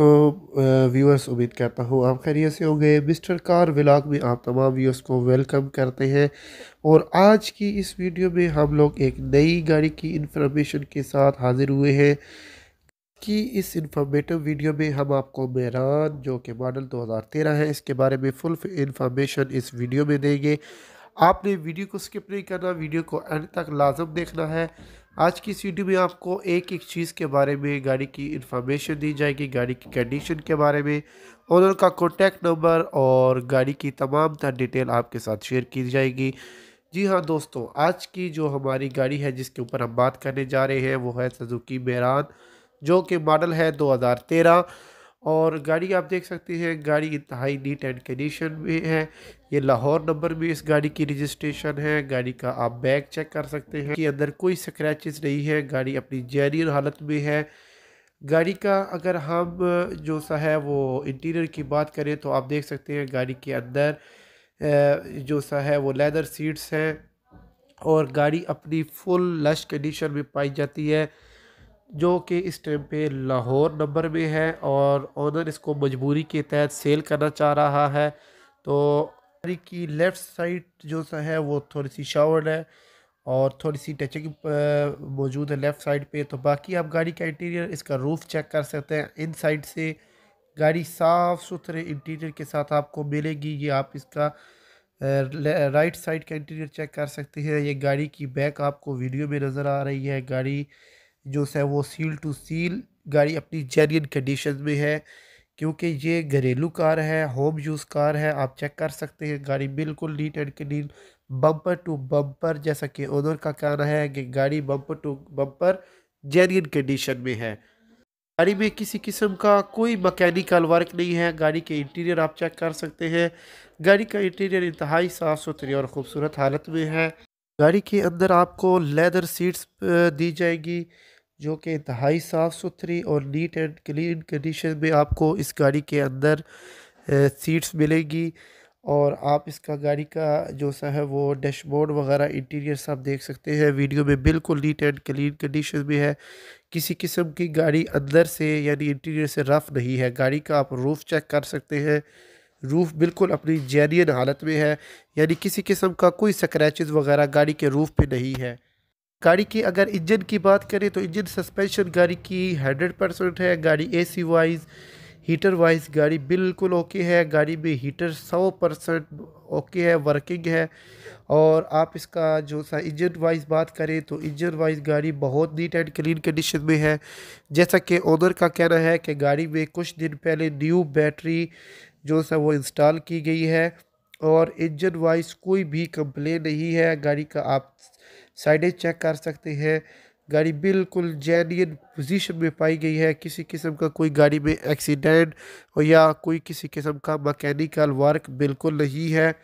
को व्यूअर्स उम्मीद करता हूँ आप खैरियत से होंगे मिस्टर कार व्लाग में आप तमाम व्यूअर्स को वेलकम करते हैं और आज की इस वीडियो में हम लोग एक नई गाड़ी की इन्फॉर्मेशन के साथ हाज़िर हुए हैं कि इस इंफॉर्मेटिव वीडियो में हम आपको मेहरान जो कि मॉडल 2013 है इसके बारे में फुल इंफॉर्मेशन इस वीडियो में देंगे आपने वीडियो को स्किप नहीं करना वीडियो को एंड तक लाजम देखना है आज की इस वीडियो में आपको एक एक चीज़ के बारे में गाड़ी की इन्फॉर्मेशन दी जाएगी गाड़ी की कंडीशन के बारे में और उनका कॉन्टैक्ट नंबर और गाड़ी की तमाम तर डिटेल आपके साथ शेयर की जाएगी जी हाँ दोस्तों आज की जो हमारी गाड़ी है जिसके ऊपर हम बात करने जा रहे हैं वो है सजुकी बैरान जो कि मॉडल है दो और गाड़ी आप देख सकते हैं गाड़ी इतहाई नीट एंड कंडीशन में है ये लाहौर नंबर में इस गाड़ी की रजिस्ट्रेशन है गाड़ी का आप बैग चेक कर सकते हैं कि अंदर कोई स्क्रैचेस नहीं है गाड़ी अपनी जैनियन हालत में है गाड़ी का अगर हम जो सा है वो इंटीरियर की बात करें तो आप देख सकते हैं गाड़ी के अंदर जो सा है वो लेदर सीट्स हैं और गाड़ी अपनी फुल लश कंडीशन में पाई जाती है जो कि इस टाइम पे लाहौर नंबर में है और ऑनर इसको मजबूरी के तहत सेल करना चाह रहा है तो गाड़ी की लेफ़्ट साइड जो सा है वो थोड़ी सी शावर है और थोड़ी सी टचिंग मौजूद है लेफ़्ट साइड पे तो बाकी आप गाड़ी का इंटीरियर इसका रूफ़ चेक कर सकते हैं इन साइड से गाड़ी साफ़ सुथरे इंटीरियर के साथ आपको मिलेगी ये आप इसका राइट साइड का इंटीरियर चेक कर सकते हैं ये गाड़ी की बैक आपको वीडियो में नज़र आ रही है गाड़ी जो है वो सील टू सील गाड़ी अपनी जेन्यन कंडीशन में है क्योंकि ये घरेलू कार है होम यूज़ कार है आप चेक कर सकते हैं गाड़ी बिल्कुल neat and clean bumper to bumper जैसा कि ओनर का कहना है कि गाड़ी bumper to bumper genuine condition में है गाड़ी में किसी किस्म का कोई मकैनिकल वर्क नहीं है गाड़ी के इंटीरियर आप चेक कर सकते हैं गाड़ी का इंटीरियर इंतहाई साफ़ सुथरी और ख़ूबसूरत हालत में है गाड़ी के अंदर आपको लेदर सीट्स दी जाएगी जो कि इंतहाई साफ़ सुथरी और नीट एंड क्लीन कंडीशन में आपको इस गाड़ी के अंदर सीट्स मिलेंगी और आप इसका गाड़ी का जो सा है वो डैशबोर्ड वगैरह इंटीरियर सब देख सकते हैं वीडियो में बिल्कुल नीट एंड क्लीन कंडीशन में है किसी किस्म की गाड़ी अंदर से यानी इंटीरियर से रफ़ नहीं है गाड़ी का आप रूफ़ चेक कर सकते हैं रूफ़ बिल्कुल अपनी जैनियन हालत में है यानी किसी किस्म का कोई स्क्रैचेज़ वगैरह गाड़ी के रूफ़ पे नहीं है गाड़ी की अगर इंजन की बात करें तो इंजन सस्पेंशन गाड़ी की हंड्रेड परसेंट है गाड़ी एसी वाइज हीटर वाइज गाड़ी बिल्कुल ओके है गाड़ी में हीटर सौ परसेंट ओके है वर्किंग है और आप इसका जो सा इंजन वाइज बात करें तो इंजन वाइज गाड़ी बहुत नीट एंड क्लीन कंडीशन में है जैसा कि ओनर का कहना है कि गाड़ी में कुछ दिन पहले न्यू बैटरी जो सा वो इंस्टॉल की गई है और इंजन वाइज कोई भी कंप्लेन नहीं है गाड़ी का आप साइडें चेक कर सकते हैं गाड़ी बिल्कुल जेन्यन पोजीशन में पाई गई है किसी किस्म का कोई गाड़ी में एक्सीडेंट या कोई किसी किस्म का मकैनिकल वर्क बिल्कुल नहीं है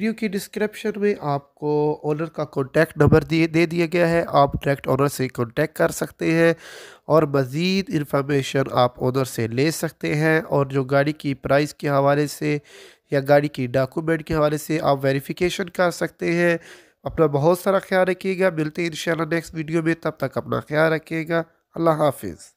वीडियो की डिस्क्रिप्शन में आपको ऑनर का कॉन्टैक्ट नंबर दिए दे दिया गया है आप डायरेक्ट ऑनर से कॉन्टैक्ट कर सकते हैं और मज़ीद इंफॉर्मेशन आप ऑनर से ले सकते हैं और जो गाड़ी की प्राइस के हवाले से या गाड़ी की डॉक्यूमेंट के हवाले से आप वेरिफिकेशन कर सकते हैं अपना बहुत सारा ख्याल रखिएगा मिलते हैं इन नेक्स्ट वीडियो में तब तक अपना ख्याल रखिएगा अल्लाह हाफिज़